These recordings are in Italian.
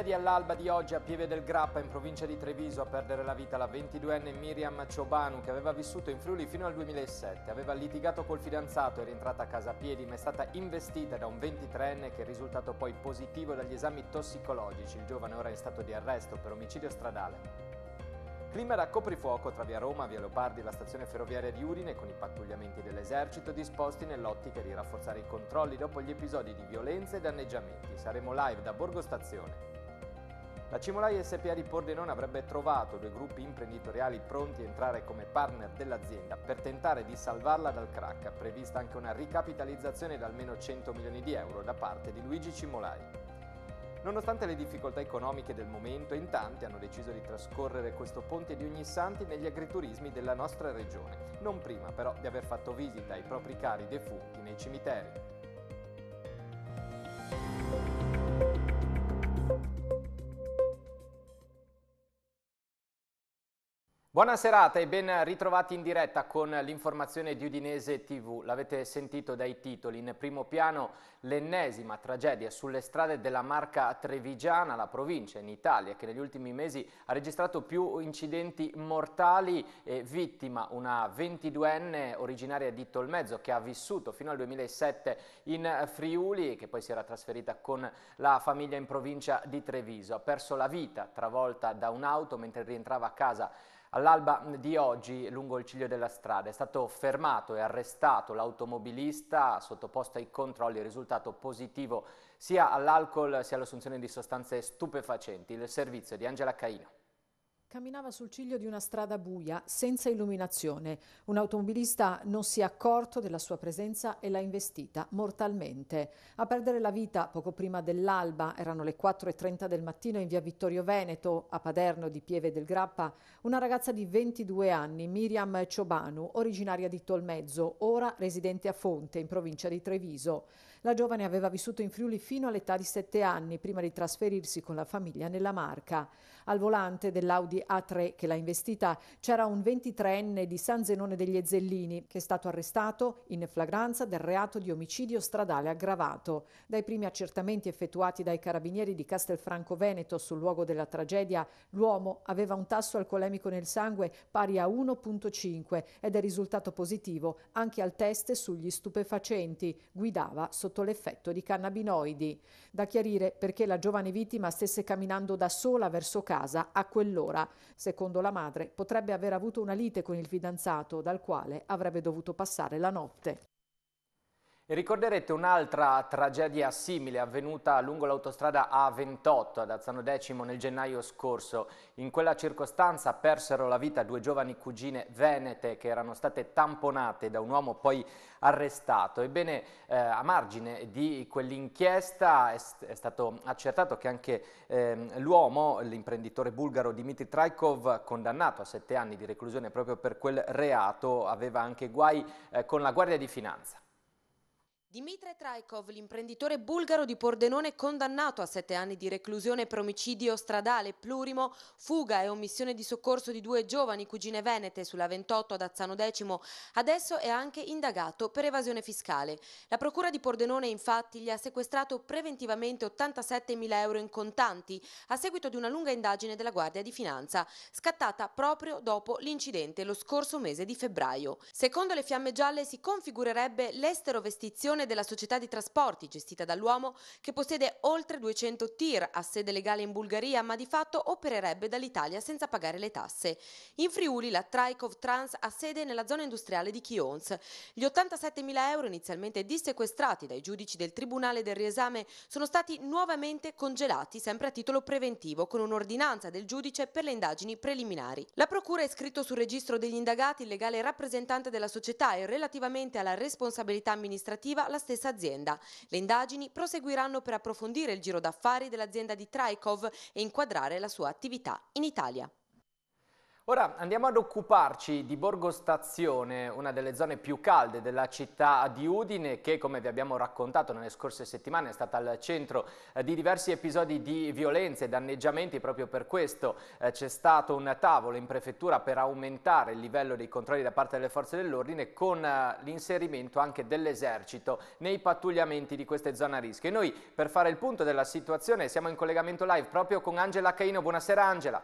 Tragedia all'alba di oggi a Pieve del Grappa in provincia di Treviso a perdere la vita la 22enne Miriam Ciobanu che aveva vissuto in Friuli fino al 2007. Aveva litigato col fidanzato, e rientrata a casa a piedi ma è stata investita da un 23enne che è risultato poi positivo dagli esami tossicologici. Il giovane ora è in stato di arresto per omicidio stradale. Clima da coprifuoco tra via Roma, via Leopardi e la stazione ferroviaria di Udine con i pattugliamenti dell'esercito disposti nell'ottica di rafforzare i controlli dopo gli episodi di violenza e danneggiamenti. Saremo live da Borgo Stazione. La Cimolai SPA di Pordenone avrebbe trovato due gruppi imprenditoriali pronti a entrare come partner dell'azienda per tentare di salvarla dal crack, prevista anche una ricapitalizzazione di almeno 100 milioni di euro da parte di Luigi Cimolai. Nonostante le difficoltà economiche del momento, in tanti hanno deciso di trascorrere questo ponte di ogni santi negli agriturismi della nostra regione, non prima però di aver fatto visita ai propri cari defunti nei cimiteri. Buona serata e ben ritrovati in diretta con l'informazione di Udinese TV. L'avete sentito dai titoli. In primo piano l'ennesima tragedia sulle strade della marca Trevigiana, la provincia in Italia che negli ultimi mesi ha registrato più incidenti mortali e vittima una 22enne originaria di Tolmezzo che ha vissuto fino al 2007 in Friuli e che poi si era trasferita con la famiglia in provincia di Treviso. Ha perso la vita travolta da un'auto mentre rientrava a casa All'alba di oggi, lungo il ciglio della strada, è stato fermato e arrestato l'automobilista sottoposto ai controlli, risultato positivo sia all'alcol sia all'assunzione di sostanze stupefacenti. Il servizio di Angela Caino. Camminava sul ciglio di una strada buia, senza illuminazione. Un automobilista non si è accorto della sua presenza e l'ha investita mortalmente. A perdere la vita poco prima dell'alba, erano le 4.30 del mattino in via Vittorio Veneto, a Paderno di Pieve del Grappa, una ragazza di 22 anni, Miriam Ciobanu, originaria di Tolmezzo, ora residente a Fonte, in provincia di Treviso. La giovane aveva vissuto in Friuli fino all'età di 7 anni, prima di trasferirsi con la famiglia nella Marca. Al volante dell'Audi A3 che l'ha investita c'era un 23enne di San Zenone degli Ezzellini, che è stato arrestato in flagranza del reato di omicidio stradale aggravato. Dai primi accertamenti effettuati dai carabinieri di Castelfranco Veneto sul luogo della tragedia, l'uomo aveva un tasso alcolemico nel sangue pari a 1.5 ed è risultato positivo anche al test sugli stupefacenti. Guidava sotto sotto l'effetto di cannabinoidi. Da chiarire perché la giovane vittima stesse camminando da sola verso casa a quell'ora. Secondo la madre potrebbe aver avuto una lite con il fidanzato dal quale avrebbe dovuto passare la notte ricorderete un'altra tragedia simile avvenuta lungo l'autostrada A28 ad Azzano Decimo nel gennaio scorso. In quella circostanza persero la vita due giovani cugine venete che erano state tamponate da un uomo poi arrestato. Ebbene, eh, a margine di quell'inchiesta è, è, stato accertato che anche eh, l'uomo, l'imprenditore bulgaro Dimitri Trajkov, condannato a sette anni di reclusione proprio per quel reato, aveva anche guai eh, con la Guardia di Finanza. Dimitri Trajkov, l'imprenditore bulgaro di Pordenone condannato a sette anni di reclusione per omicidio stradale plurimo, fuga e omissione di soccorso di due giovani cugine venete sulla 28 ad Azzano Decimo, adesso è anche indagato per evasione fiscale. La procura di Pordenone infatti gli ha sequestrato preventivamente 87 mila euro in contanti a seguito di una lunga indagine della Guardia di Finanza, scattata proprio dopo l'incidente lo scorso mese di febbraio. Secondo le fiamme gialle si configurerebbe l'estero vestizione gestione della società di trasporti gestita dall'uomo che possiede oltre 200 tir, ha sede legale in Bulgaria ma di fatto opererebbe dall'Italia senza pagare le tasse. In Friuli la Traikov Trans ha sede nella zona industriale di Chions. Gli 87 mila euro inizialmente dissequestrati dai giudici del Tribunale del Riesame sono stati nuovamente congelati sempre a titolo preventivo con un'ordinanza del giudice per le indagini preliminari. La procura è scritto sul registro degli indagati il legale rappresentante della società e relativamente alla responsabilità amministrativa la stessa azienda. Le indagini proseguiranno per approfondire il giro d'affari dell'azienda di Traikov e inquadrare la sua attività in Italia. Ora andiamo ad occuparci di Borgo Stazione, una delle zone più calde della città di Udine che come vi abbiamo raccontato nelle scorse settimane è stata al centro eh, di diversi episodi di violenze e danneggiamenti, proprio per questo eh, c'è stato un tavolo in prefettura per aumentare il livello dei controlli da parte delle forze dell'ordine con eh, l'inserimento anche dell'esercito nei pattugliamenti di queste zone a rischio. E noi per fare il punto della situazione siamo in collegamento live proprio con Angela Caino, buonasera Angela.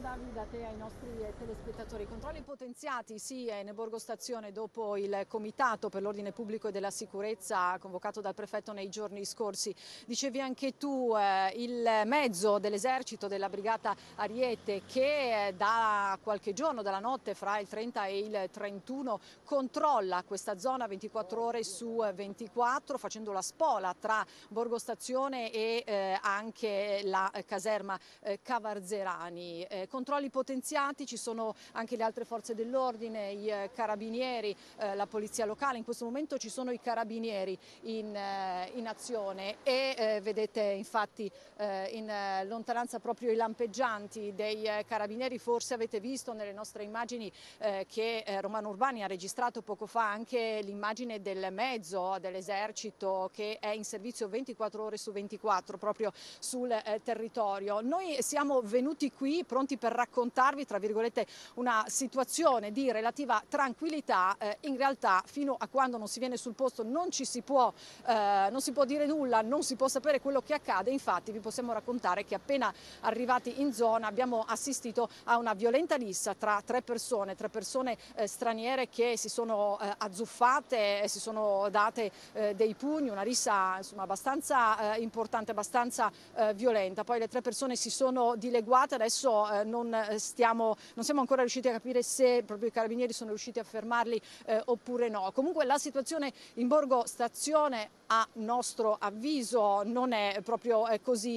Davide, da te ai nostri eh, telespettatori. Controlli potenziati, sì, è in Borgo Stazione dopo il Comitato per l'Ordine Pubblico e della Sicurezza convocato dal prefetto nei giorni scorsi. Dicevi anche tu, eh, il mezzo dell'esercito della Brigata Ariete che eh, da qualche giorno, dalla notte fra il 30 e il 31, controlla questa zona 24 ore su 24 facendo la spola tra Borgo Stazione e eh, anche la caserma eh, Cavarzerani. Eh, controlli potenziati, ci sono anche le altre forze dell'ordine, i eh, carabinieri, eh, la polizia locale, in questo momento ci sono i carabinieri in, eh, in azione e vedete infatti in lontananza proprio i lampeggianti dei carabinieri, forse avete visto nelle nostre immagini che Romano Urbani ha registrato poco fa anche l'immagine del mezzo dell'esercito che è in servizio 24 ore su 24 proprio sul territorio. Noi siamo venuti qui pronti per raccontarvi, tra virgolette, una situazione di relativa tranquillità. Eh, in realtà fino a quando non si viene sul posto non ci si può, eh, non si può dire nulla, non si può sapere quello che accade. Infatti vi possiamo raccontare che appena arrivati in zona abbiamo assistito a una violenta rissa tra tre persone, tre persone eh, straniere che si sono eh, azzuffate, si sono date eh, dei pugni, una rissa insomma, abbastanza eh, importante, abbastanza violenta. Poi le tre persone si sono dileguate, adesso non, eh, stiamo, non, siamo ancora riusciti a capire se proprio i carabinieri sono riusciti a fermarli eh, oppure no. Comunque la situazione in Borgo Stazione a nostro avviso non è proprio eh, così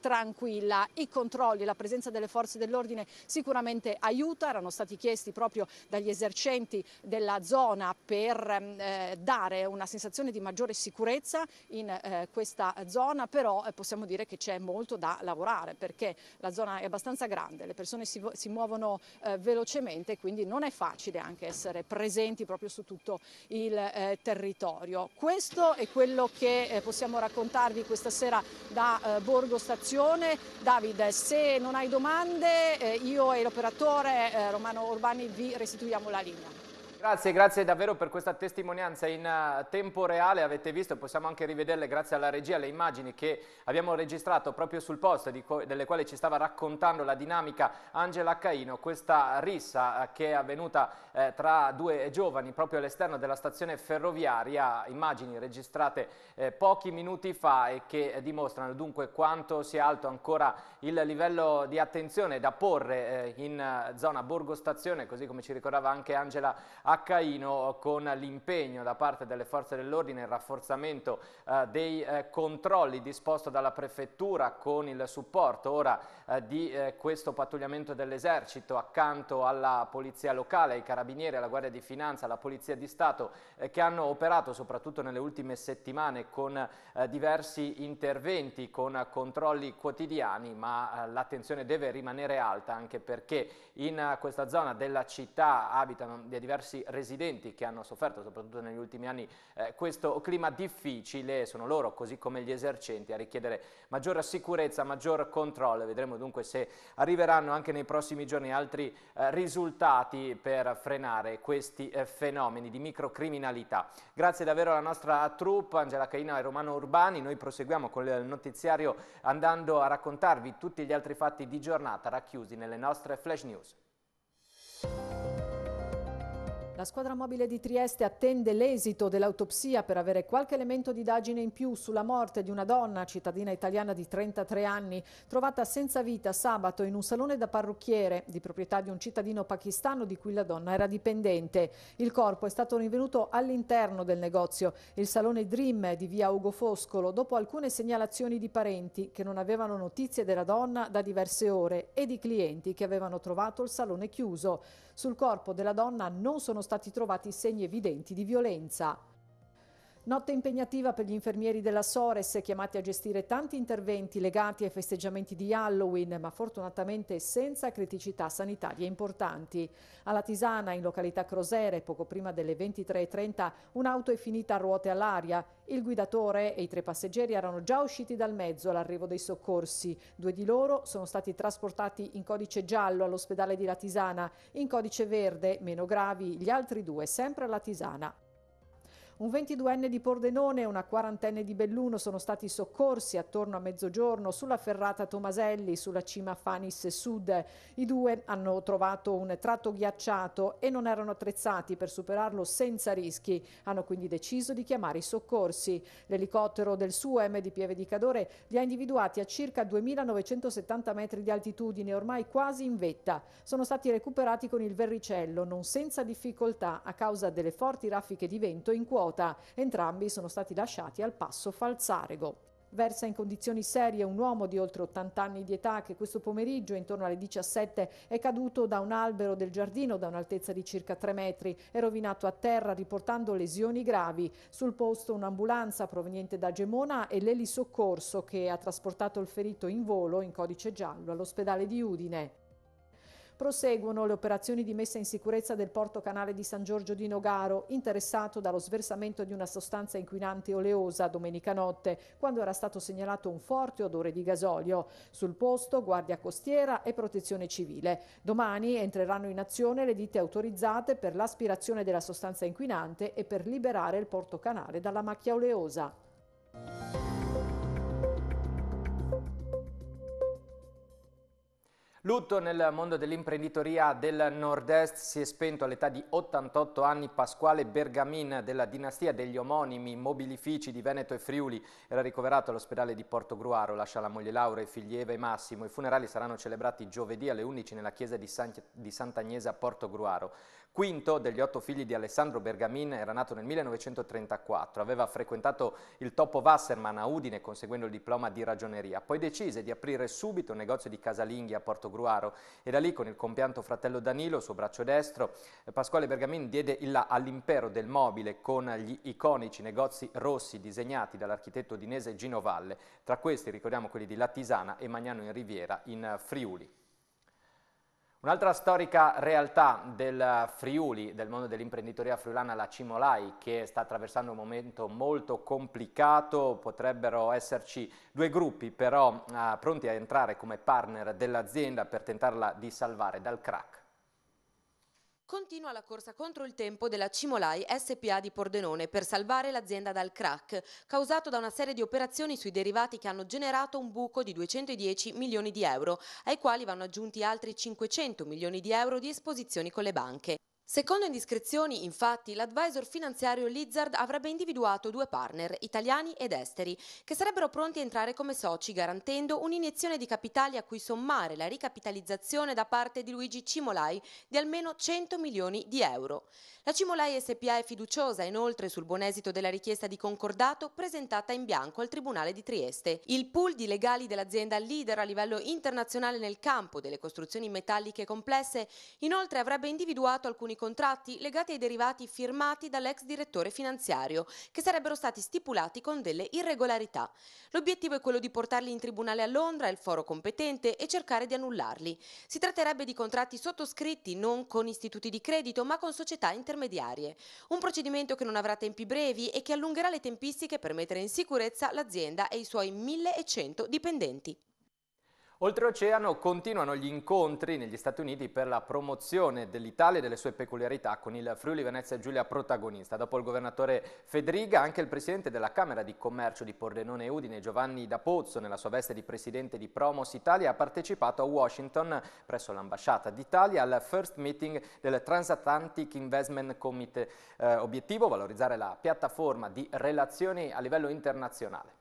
tranquilla. I controlli, la presenza delle forze dell'ordine sicuramente aiuta, erano stati chiesti proprio dagli esercenti della zona per ehm, dare una sensazione di maggiore sicurezza in questa zona, però possiamo dire che c'è molto da lavorare perché la zona è abbastanza grande le persone si, si muovono eh, velocemente, quindi non è facile anche essere presenti proprio su tutto il eh, territorio. Questo è quello che eh, possiamo raccontarvi questa sera da eh, Borgo Stazione. Davide, se non hai domande, eh, io e l'operatore eh, Romano Urbani vi restituiamo la linea. Grazie, grazie davvero per questa testimonianza in eh, tempo reale, avete visto, possiamo anche rivederle grazie alla regia, le immagini che abbiamo registrato proprio sul posto, delle quali ci stava raccontando la dinamica Angela Caino, questa rissa eh, che è avvenuta eh, tra due giovani proprio all'esterno della stazione ferroviaria, immagini registrate eh, pochi minuti fa e che eh, dimostrano dunque quanto sia alto ancora il livello di attenzione da porre eh, in zona Borgo Stazione, così come ci ricordava anche Angela a Caino con l'impegno da parte delle forze dell'ordine, il rafforzamento eh, dei eh, controlli disposto dalla prefettura con il supporto ora eh, di eh, questo pattugliamento dell'esercito accanto alla polizia locale, ai carabinieri, alla Guardia di Finanza, alla Polizia di Stato eh, che hanno operato soprattutto nelle ultime settimane con eh, diversi interventi, con controlli quotidiani, ma l'attenzione deve rimanere alta anche perché in questa zona della città abitano diversi residenti che hanno sofferto soprattutto negli ultimi anni eh, questo clima difficile, sono loro così come gli esercenti a richiedere maggior sicurezza, maggior controllo, vedremo dunque se arriveranno anche nei prossimi giorni altri eh, risultati per frenare questi eh, fenomeni di microcriminalità. Grazie davvero alla nostra troupe, Angela Caina e Romano Urbani, noi proseguiamo con il notiziario andando a raccontarvi tutti gli altri fatti di giornata racchiusi nelle nostre flash news. La squadra mobile di Trieste attende l'esito dell'autopsia per avere qualche elemento di indagine in più sulla morte di una donna, cittadina italiana di 33 anni, trovata senza vita sabato in un salone da parrucchiere di proprietà di un cittadino pakistano di cui la donna era dipendente. Il corpo è stato rinvenuto all'interno del negozio, il salone Dream di via Ugo Foscolo, dopo alcune segnalazioni di parenti che non avevano notizie della donna da diverse ore e di clienti che avevano trovato il salone chiuso. Sul corpo della donna non sono stati stati trovati segni evidenti di violenza. Notte impegnativa per gli infermieri della Sores chiamati a gestire tanti interventi legati ai festeggiamenti di Halloween, ma fortunatamente senza criticità sanitarie importanti. Alla Tisana, in località Crosere, poco prima delle 23.30, un'auto è finita a ruote all'aria. Il guidatore e i tre passeggeri erano già usciti dal mezzo all'arrivo dei soccorsi. Due di loro sono stati trasportati in codice giallo all'ospedale di La Tisana, in codice verde, meno gravi, gli altri due sempre alla Tisana. Un 22enne di Pordenone e una quarantenne di Belluno sono stati soccorsi attorno a mezzogiorno sulla ferrata Tomaselli sulla cima Fanis Sud. I due hanno trovato un tratto ghiacciato e non erano attrezzati per superarlo senza rischi. Hanno quindi deciso di chiamare i soccorsi. L'elicottero del SUEM di Pieve di Cadore li ha individuati a circa 2970 metri di altitudine, ormai quasi in vetta. Sono stati recuperati con il verricello, non senza difficoltà a causa delle forti raffiche di vento in cuore nota. Entrambi sono stati lasciati al passo falzarego. Versa in condizioni serie un uomo di oltre 80 anni di età che questo pomeriggio intorno alle 17 è caduto da un albero del giardino da un'altezza di circa 3 metri e rovinato a terra riportando lesioni gravi. Sul posto un'ambulanza proveniente da Gemona e l'elisoccorso che ha trasportato il ferito in volo in codice giallo all'ospedale di Udine proseguono le operazioni di messa in sicurezza del porto canale di San Giorgio di Nogaro, interessato dallo sversamento di una sostanza inquinante oleosa domenica notte, quando era stato segnalato un forte odore di gasolio. Sul posto Guardia Costiera e Protezione Civile. Domani entreranno in azione le ditte autorizzate per l'aspirazione della sostanza inquinante e per liberare il porto canale dalla macchia oleosa. Lutto nel mondo dell'imprenditoria del Nord-Est si è spento all'età di 88 anni Pasquale Bergamin della dinastia degli omonimi mobilifici di Veneto e Friuli. Era ricoverato all'ospedale di Porto Gruaro, lascia la moglie Laura, i figli Eva e Massimo. I funerali saranno celebrati giovedì alle 11 nella chiesa di, San... di Sant'Agnese a Porto Gruaro. Quinto degli otto figli di Alessandro Bergamin era nato nel 1934, aveva frequentato il Topo Wasserman a Udine conseguendo il diploma di ragioneria, poi decise di aprire subito un negozio di casalinghi a Porto Gruaro e da lì con il compianto fratello Danilo, suo braccio destro, eh, Pasquale Bergamin diede il là all'impero del mobile con gli iconici negozi rossi disegnati dall'architetto udinese Gino Valle, tra questi ricordiamo quelli di La Tisana e Magnano in Riviera in eh, Friuli. Un'altra storica realtà del Friuli, del mondo dell'imprenditoria friulana, la Cimolai, che sta attraversando un momento molto complicato, potrebbero esserci due gruppi però eh, pronti a entrare come partner dell'azienda per tentarla di salvare dal crack. Continua la corsa contro il tempo della Cimolai SPA di Pordenone per salvare l'azienda dal crack, causato da una serie di operazioni sui derivati che hanno generato un buco di 210 milioni di euro, ai quali vanno aggiunti altri 500 milioni di euro di esposizioni con le banche. Secondo indiscrezioni, infatti, l'advisor finanziario Lizard avrebbe individuato due partner, italiani ed esteri, che sarebbero pronti a entrare come soci, garantendo un'iniezione di capitali a cui sommare la ricapitalizzazione da parte di Luigi Cimolai di almeno 100 milioni di euro. La Cimolai SPA è fiduciosa inoltre sul buon esito della richiesta di concordato presentata in bianco al Tribunale di Trieste. Il pool di legali dell'azienda leader a livello internazionale nel campo delle costruzioni metalliche complesse, inoltre avrebbe individuato alcuni contratti legati ai derivati firmati dall'ex direttore finanziario, che sarebbero stati stipulati con delle irregolarità. L'obiettivo è quello di portarli in tribunale a Londra, il foro competente, e cercare di annullarli. Si tratterebbe di contratti sottoscritti non con istituti di credito, ma con società intermediarie. Un procedimento che non avrà tempi brevi e che allungherà le tempistiche per mettere in sicurezza l'azienda e i suoi 1100 dipendenti. Oltreoceano continuano gli incontri negli Stati Uniti per la promozione dell'Italia e delle sue peculiarità con il Friuli Venezia Giulia protagonista. Dopo il governatore Federica, anche il presidente della Camera di Commercio di Pordenone e Udine, Giovanni Da Pozzo, nella sua veste di presidente di Promos Italia, ha partecipato a Washington presso l'ambasciata d'Italia al first meeting del Transatlantic Investment Committee. Eh, obiettivo valorizzare la piattaforma di relazioni a livello internazionale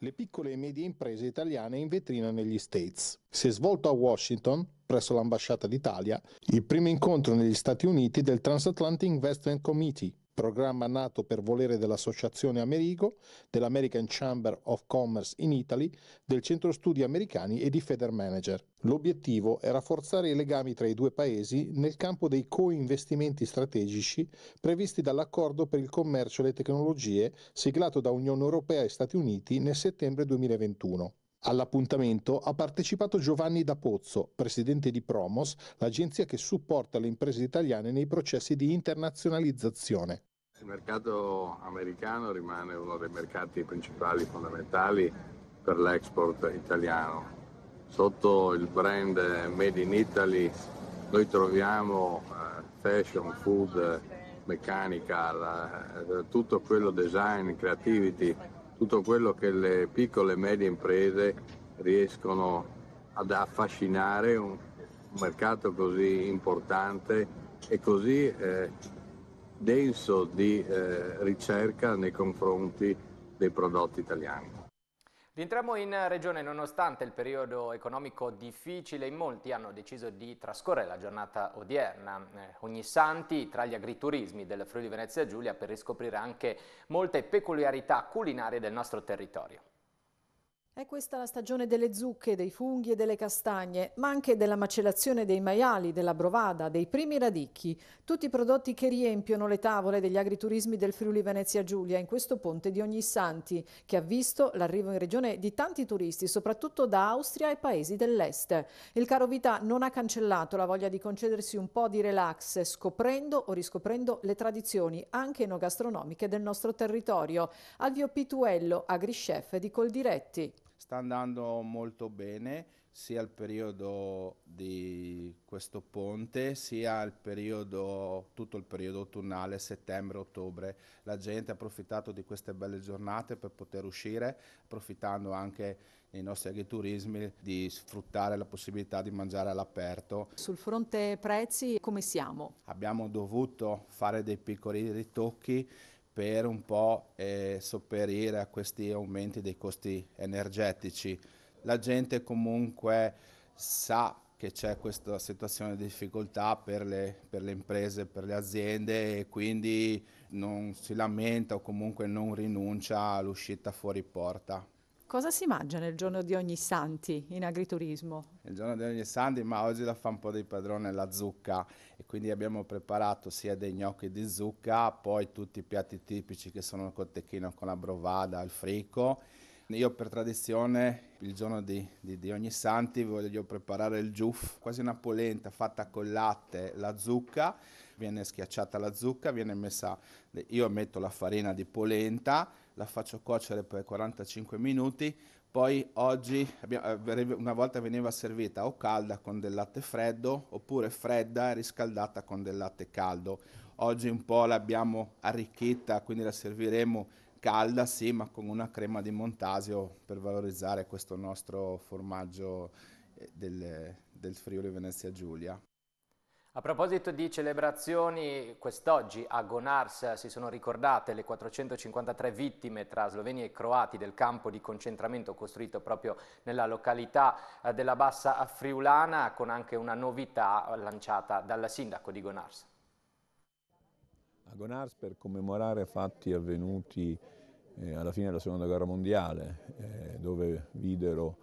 le piccole e medie imprese italiane in vetrina negli States. Si è svolto a Washington, presso l'ambasciata d'Italia, il primo incontro negli Stati Uniti del Transatlantic Investment Committee, programma nato per volere dell'Associazione Amerigo, dell'American Chamber of Commerce in Italy, del Centro Studi Americani e di Federmanager. L'obiettivo è rafforzare i legami tra i due paesi nel campo dei co-investimenti strategici previsti dall'accordo per il commercio e le tecnologie siglato da Unione Europea e Stati Uniti nel settembre 2021. All'appuntamento ha partecipato Giovanni Da Pozzo, presidente di Promos, l'agenzia che supporta le imprese italiane nei processi di internazionalizzazione. Il mercato americano rimane uno dei mercati principali fondamentali per l'export italiano. Sotto il brand Made in Italy noi troviamo eh, fashion, food, meccanica, eh, tutto quello design, creativity tutto quello che le piccole e medie imprese riescono ad affascinare un, mercato così importante e così eh, denso di eh, ricerca nei confronti dei prodotti italiani. Rientriamo in regione nonostante il periodo economico difficile, in molti hanno deciso di trascorrere la giornata odierna. Eh, ogni santi tra gli agriturismi del Friuli Venezia Giulia per riscoprire anche molte peculiarità culinarie del nostro territorio. È questa la stagione delle zucche, dei funghi e delle castagne, ma anche della macellazione dei maiali, della brovada, dei primi radicchi, tutti i prodotti che riempiono le tavole degli agriturismi del Friuli Venezia Giulia in questo ponte di Ogni Santi, che ha visto l'arrivo in regione di tanti turisti, soprattutto da Austria e paesi dell'est. Il caro vita non ha cancellato la voglia di concedersi un po' di relax, scoprendo o riscoprendo le tradizioni anche enogastronomiche del nostro territorio. Alvio Pituello, agrichef di Coldiretti sta andando molto bene sia il periodo di questo ponte sia il periodo, tutto il periodo autunnale, settembre-ottobre. La gente ha approfittato di queste belle giornate per poter uscire, approfittando anche nei nostri agriturismi di sfruttare la possibilità di mangiare all'aperto. Sul fronte prezzi come siamo? Abbiamo dovuto fare dei piccoli ritocchi per un po' eh, sopperire a questi aumenti dei costi energetici. La gente comunque sa che c'è questa situazione di difficoltà per le, per le, imprese, per le aziende e quindi non si lamenta o comunque non rinuncia all'uscita fuori porta. Cosa si mangia nel giorno di ogni santi in agriturismo? Il giorno di ogni santi, ma oggi la fa un po' di padrone la zucca e quindi abbiamo preparato sia dei gnocchi di zucca, poi tutti i piatti tipici che sono il cotechino con la brovada, il frico. Io per tradizione il giorno di, di, di ogni santi voglio preparare il giuff, quasi una polenta fatta con latte, la zucca, viene schiacciata la zucca, viene messa, io metto la farina di polenta, la faccio cuocere per 45 minuti, poi oggi eh, una volta veniva servita o calda con del latte freddo oppure fredda e riscaldata con del latte caldo. Oggi un po' l'abbiamo arricchita, quindi la serviremo calda, sì, ma con una crema di montasio per valorizzare questo nostro formaggio eh, del, del Friuli Venezia Giulia. A proposito di celebrazioni, quest'oggi a Gonars si sono ricordate le 453 vittime tra sloveni e croati del campo di concentramento costruito proprio nella località eh, della Bassa Friulana con anche una novità lanciata dal sindaco di Gonars. A Gonars per commemorare fatti avvenuti eh, alla fine della seconda guerra mondiale eh, dove videro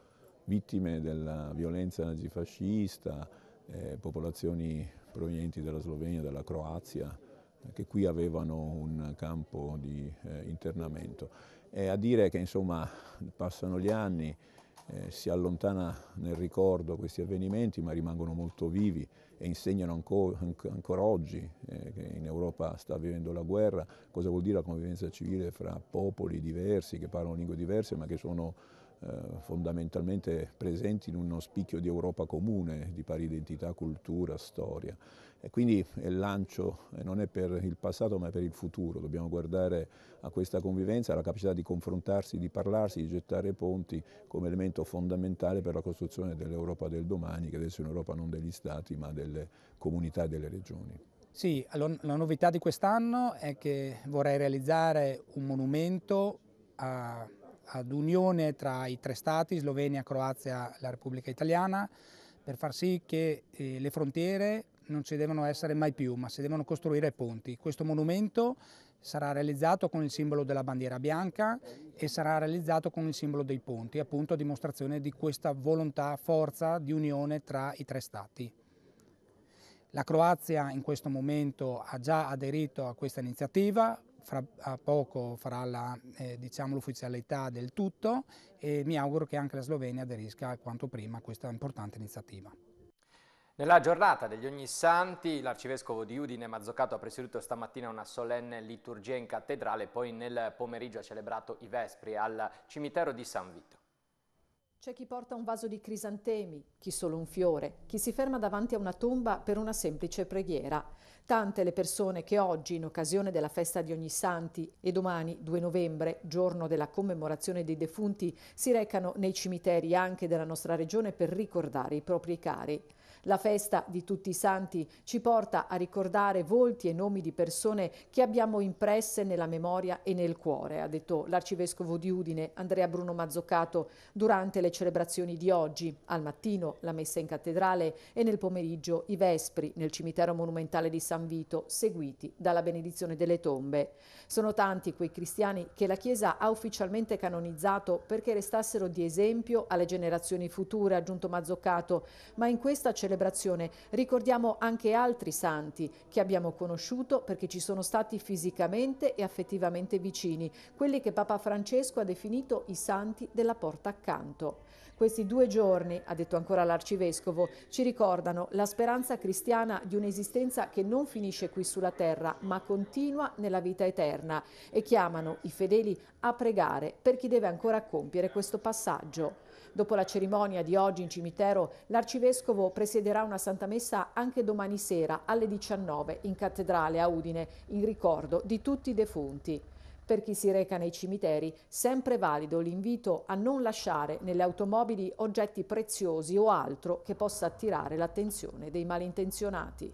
vittime della violenza nazifascista, popolazioni provenienti dalla Slovenia e dalla Croazia, eh, che qui avevano un campo di eh, internamento. E a dire che insomma passano gli anni, eh, si allontana nel ricordo questi avvenimenti, ma rimangono molto vivi e insegnano ancora, ancora oggi eh, che in Europa sta vivendo la guerra, cosa vuol dire la convivenza civile fra popoli diversi che parlano lingue diverse ma che sono eh, fondamentalmente presenti in uno spicchio di Europa comune, di pari identità, cultura, storia. E quindi il lancio non è per il passato ma è per il futuro, dobbiamo guardare a questa convivenza, alla capacità di confrontarsi, di parlarsi, di gettare ponti come elemento fondamentale per la costruzione dell'Europa del domani, che adesso è un'Europa non degli Stati ma delle comunità e delle regioni. Sì, la novità di quest'anno è che vorrei realizzare un monumento a ad unione tra i tre stati, Slovenia, Croazia e la Repubblica Italiana, per far sì che eh, le frontiere non ci devono essere mai più, ma si devono costruire ponti. Questo monumento sarà realizzato con il simbolo della bandiera bianca e sarà realizzato con il simbolo dei ponti, appunto a dimostrazione di questa volontà, forza di unione tra i tre stati. La Croazia in questo momento ha già aderito a questa iniziativa, fra poco farà l'ufficialità eh, diciamo, del tutto e mi auguro che anche la Slovenia aderisca quanto prima a questa importante iniziativa. Nella giornata degli Ognissanti l'arcivescovo di Udine Mazzocato ha presieduto stamattina una solenne liturgia in cattedrale, poi nel pomeriggio ha celebrato i Vespri al cimitero di San Vito. C'è chi porta un vaso di crisantemi, chi solo un fiore, chi si ferma davanti a una tomba per una semplice preghiera. Tante le persone che oggi, in occasione della festa di Ogni Santi e domani, 2 novembre, giorno della commemorazione dei defunti, si recano nei cimiteri anche della nostra regione per ricordare i propri cari. La festa di tutti i santi ci porta a ricordare volti e nomi di persone che abbiamo impresse nella memoria e nel cuore, ha detto l'arcivescovo di Udine Andrea Bruno Mazzoccato durante le celebrazioni di oggi. Al mattino la messa in cattedrale e nel pomeriggio i vespri nel cimitero monumentale di San Vito, seguiti dalla benedizione delle tombe. Sono tanti quei cristiani che la Chiesa ha ufficialmente canonizzato perché restassero di esempio alle generazioni future, ha aggiunto Mazzoccato, ma in questa celebrazione celebrazione ricordiamo anche altri santi che abbiamo conosciuto perché ci sono stati fisicamente e affettivamente vicini, quelli che Papa Francesco ha definito i santi della porta accanto. Questi due giorni, ha detto ancora l'Arcivescovo, ci ricordano la speranza cristiana di un'esistenza che non finisce qui sulla terra, ma continua nella vita eterna e chiamano i fedeli a pregare per chi deve ancora compiere questo passaggio. Dopo la cerimonia di oggi in cimitero, l'arcivescovo presiederà una Santa Messa anche domani sera alle 19 in cattedrale a Udine, in ricordo di tutti i defunti. Per chi si reca nei cimiteri, sempre valido l'invito a non lasciare nelle automobili oggetti preziosi o altro che possa attirare l'attenzione dei malintenzionati.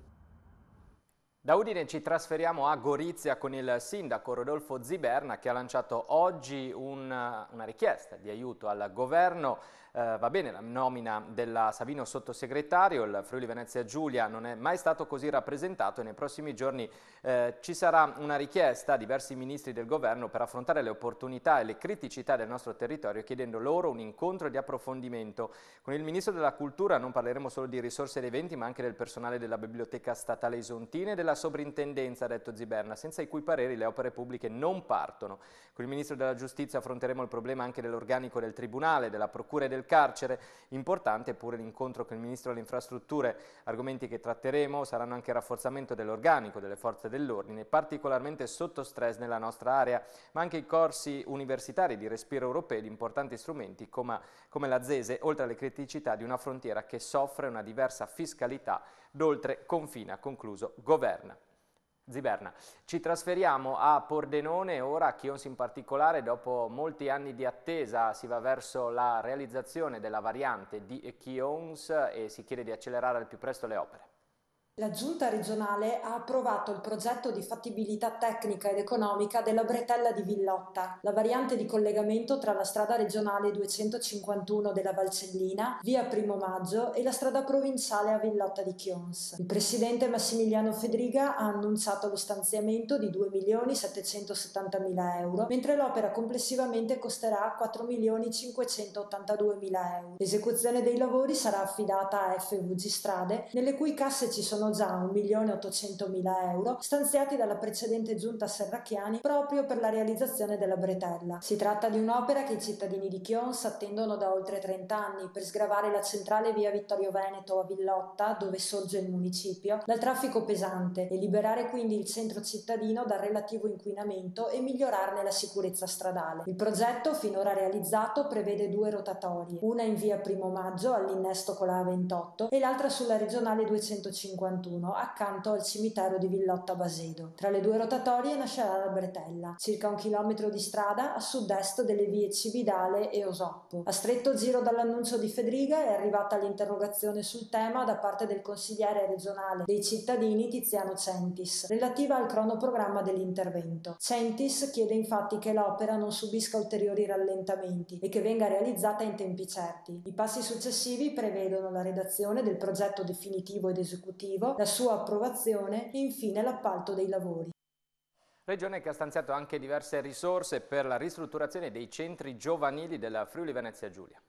Da Udine ci trasferiamo a Gorizia con il sindaco Rodolfo Ziberna che ha lanciato oggi una, una richiesta di aiuto al governo. Eh, va bene la nomina della Savino sottosegretario, il Friuli Venezia Giulia non è mai stato così rappresentato e nei prossimi giorni eh, ci sarà una richiesta a diversi ministri del governo per affrontare le opportunità e le criticità del nostro territorio chiedendo loro un incontro di approfondimento. Con il ministro della cultura non parleremo solo di risorse ed eventi ma anche del personale della biblioteca statale Isontine e della della sovrintendenza, ha detto Ziberna, senza i cui pareri le opere pubbliche non partono. Con il Ministro della Giustizia affronteremo il problema anche dell'organico del Tribunale, della Procura e del Carcere. Importante è pure l'incontro con il Ministro delle Infrastrutture. Argomenti che tratteremo saranno anche il rafforzamento dell'organico delle forze dell'ordine, particolarmente sotto stress nella nostra area, ma anche i corsi universitari di respiro europeo di importanti strumenti come, come la ZESE, oltre alle criticità di una frontiera che soffre una diversa fiscalità d'oltre confina, concluso governa. Ziberna. Ci trasferiamo a Pordenone, ora a Chions in particolare, dopo molti anni di attesa si va verso la realizzazione della variante di Chions e si chiede di accelerare al più presto le opere. La Giunta regionale ha approvato il progetto di fattibilità tecnica ed economica della bretella di Villotta, la variante di collegamento tra la strada regionale 251 della Valcellina, via Primo Maggio e la strada provinciale a Villotta di Chions. Il presidente Massimiliano Fedriga ha annunciato lo stanziamento di 2.770.000 euro, mentre l'opera complessivamente costerà 4.582.000 euro. L'esecuzione dei lavori sarà affidata a FVG Strade, nelle cui casse ci sono sono già 1.800.000 euro stanziati dalla precedente giunta Serracchiani proprio per la realizzazione della bretella. Si tratta di un'opera che i cittadini di Chions attendono da oltre 30 anni per sgravare la centrale via Vittorio Veneto a Villotta, dove sorge il municipio, dal traffico pesante e liberare quindi il centro cittadino dal relativo inquinamento e migliorarne la sicurezza stradale. Il progetto finora realizzato prevede due rotatorie, una in via Primo Maggio all'innesto con la A28 e l'altra sulla regionale 250 1991 accanto al cimitero di Villotta Basedo. Tra le due rotatorie nascerà la Bretella, circa un chilometro di strada a sud-est delle vie Cividale e Osoppo. A stretto giro dall'annuncio di Fedriga è arrivata l'interrogazione sul tema da parte del consigliere regionale dei cittadini Tiziano Centis, relativa al cronoprogramma dell'intervento. Centis chiede infatti che l'opera non subisca ulteriori rallentamenti e che venga realizzata in tempi certi. I passi successivi prevedono la redazione del progetto definitivo ed esecutivo la sua approvazione e infine l'appalto dei lavori. Regione che ha stanziato anche diverse risorse per la ristrutturazione dei centri giovanili della Friuli Venezia Giulia.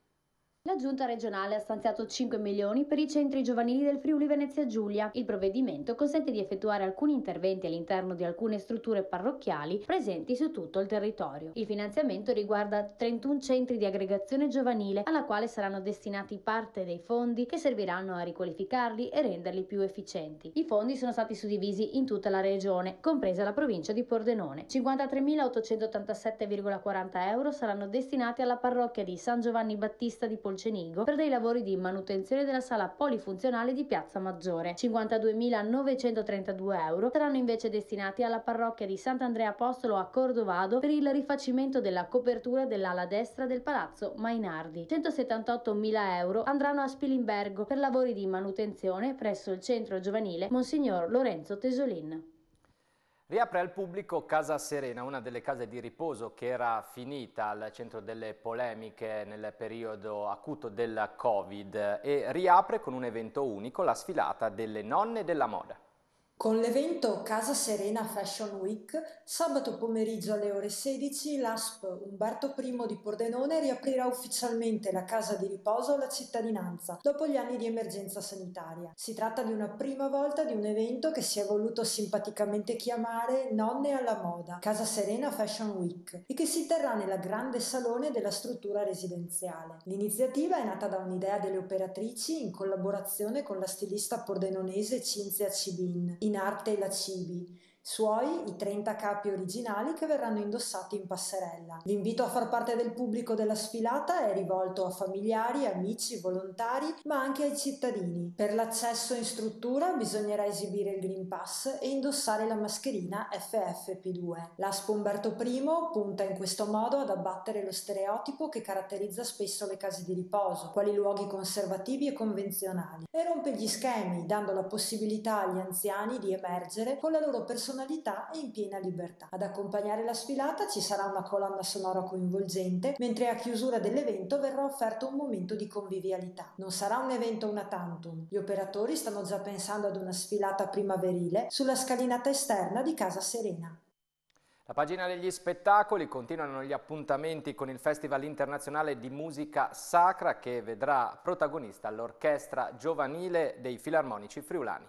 La giunta regionale ha stanziato 5 milioni per i centri giovanili del Friuli Venezia Giulia. Il provvedimento consente di effettuare alcuni interventi all'interno di alcune strutture parrocchiali presenti su tutto il territorio. Il finanziamento riguarda 31 centri di aggregazione giovanile alla quale saranno destinati parte dei fondi che serviranno a riqualificarli e renderli più efficienti. I fondi sono stati suddivisi in tutta la regione, compresa la provincia di Pordenone. 53.887,40 euro saranno destinati alla parrocchia di San Giovanni Battista di Pordenone Concenigo per dei lavori di manutenzione della sala polifunzionale di Piazza Maggiore. 52.932 euro saranno invece destinati alla parrocchia di Sant'Andrea Apostolo a Cordovado per il rifacimento della copertura dell'ala destra del palazzo Mainardi. 178.000 euro andranno a Spilimbergo per lavori di manutenzione presso il centro giovanile Monsignor Lorenzo Tesolin. Riapre al pubblico Casa Serena, una delle case di riposo che era finita al centro delle polemiche nel periodo acuto del Covid e riapre con un evento unico la sfilata delle nonne della moda. Con l'evento Casa Serena Fashion Week, sabato pomeriggio alle ore 16 l'ASP Umberto I di Pordenone riaprirà ufficialmente la casa di riposo alla cittadinanza dopo gli anni di emergenza sanitaria. Si tratta di una prima volta di un evento che si è voluto simpaticamente chiamare Nonne alla moda, Casa Serena Fashion Week, e che si terrà nella grande salone della struttura residenziale. L'iniziativa è nata da un'idea delle operatrici in collaborazione con la stilista pordenonese Cinzia Cibin. In in arte cibi, suoi i 30 capi originali che verranno indossati in passerella. L'invito a far parte del pubblico della sfilata è rivolto a familiari, amici, volontari, ma anche ai cittadini. Per l'accesso in struttura bisognerà esibire il Green Pass e indossare la mascherina FFP2. L'Aspo Umberto I punta in questo modo ad abbattere lo stereotipo che caratterizza spesso le case di riposo, quali luoghi conservativi e convenzionali, e rompe gli schemi, dando la possibilità agli anziani di emergere con la loro personalità personalità e in piena libertà. Ad accompagnare la sfilata ci sarà una colonna sonora coinvolgente, mentre a chiusura dell'evento verrà offerto un momento di convivialità. Non sarà un evento una tantum. Gli operatori stanno già pensando ad una sfilata primaverile sulla scalinata esterna di Casa Serena. La pagina degli spettacoli continuano gli appuntamenti con il Festival internazionale di musica sacra che vedrà protagonista l'orchestra giovanile dei filarmonici friulani.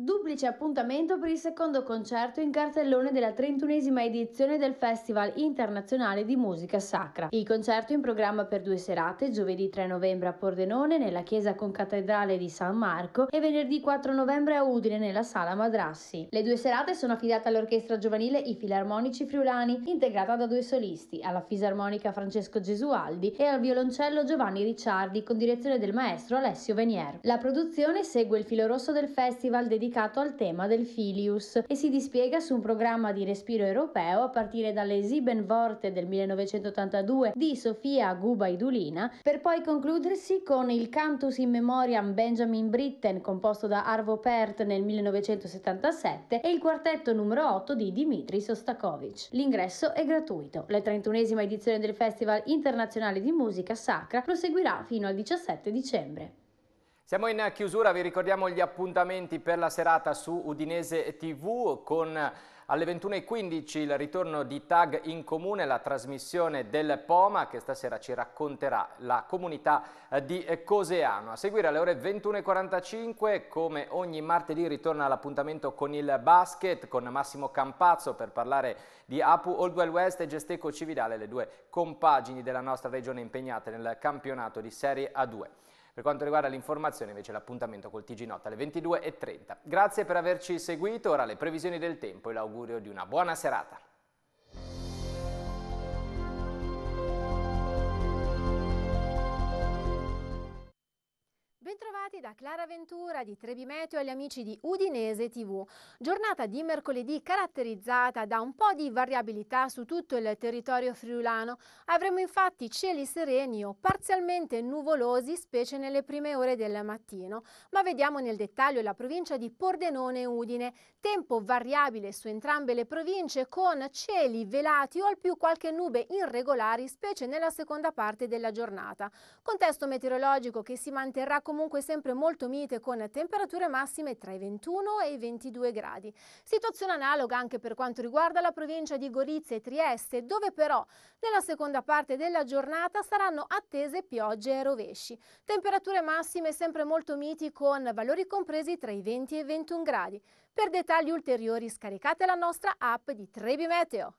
Duplice appuntamento per il secondo concerto in cartellone della 31esima edizione del Festival Internazionale di Musica Sacra. Il concerto in programma per due serate, giovedì 3 novembre a Pordenone nella chiesa concattedrale di San Marco e venerdì 4 novembre a Udine nella sala Madrassi. Le due serate sono affidate all'orchestra giovanile I Filarmonici Friulani, integrata da due solisti, alla fisarmonica Francesco Gesualdi e al violoncello Giovanni Ricciardi con direzione del maestro Alessio Venier. La produzione segue il filo rosso del festival dedicato dedicato al tema del Filius e si dispiega su un programma di respiro europeo a partire dalle Sieben Worte del 1982 di Sofia Gubaidulina per poi concludersi con il Cantus in Memoriam Benjamin Britten composto da Arvo Pärt nel 1977 e il quartetto numero 8 di Dimitri Sostakovich. L'ingresso è gratuito. La 31esima edizione del Festival Internazionale di Musica Sacra proseguirà fino al 17 dicembre. Siamo in chiusura, vi ricordiamo gli appuntamenti per la serata su Udinese TV con alle 21.15 il ritorno di Tag in Comune, la trasmissione del Poma che stasera ci racconterà la comunità eh, di eh, Coseano. A seguire alle ore 21.45 come ogni martedì ritorna l'appuntamento con il basket con Massimo Campazzo per parlare di Apu Oldwell West e Gesteco Cividale, le due compagini della nostra regione impegnate nel campionato di Serie A2. Per quanto riguarda l'informazione invece l'appuntamento col TG Notte alle 22.30. Grazie per averci seguito, ora le previsioni del tempo e l'augurio di una buona serata. Bentrovati da Clara Ventura di Trevi Meteo agli amici di Udinese TV. Giornata di mercoledì caratterizzata da un po' di variabilità su tutto il territorio friulano. Avremo infatti cieli sereni o parzialmente nuvolosi, specie nelle prime ore del mattino. Ma vediamo nel dettaglio la provincia di Pordenone Udine. Tempo variabile su entrambe le province con cieli velati o al più qualche nube irregolari, specie nella seconda parte della giornata. Contesto meteorologico che si manterrà comunque comunque sempre molto mite con temperature massime tra i 21 e i 22 gradi. Situazione analoga anche per quanto riguarda la provincia di Gorizia e Trieste, dove però nella seconda parte della giornata saranno attese piogge e rovesci. Temperature massime sempre molto miti con valori compresi tra i 20 e i 21 gradi. Per dettagli ulteriori scaricate la nostra app di Trebi Meteo.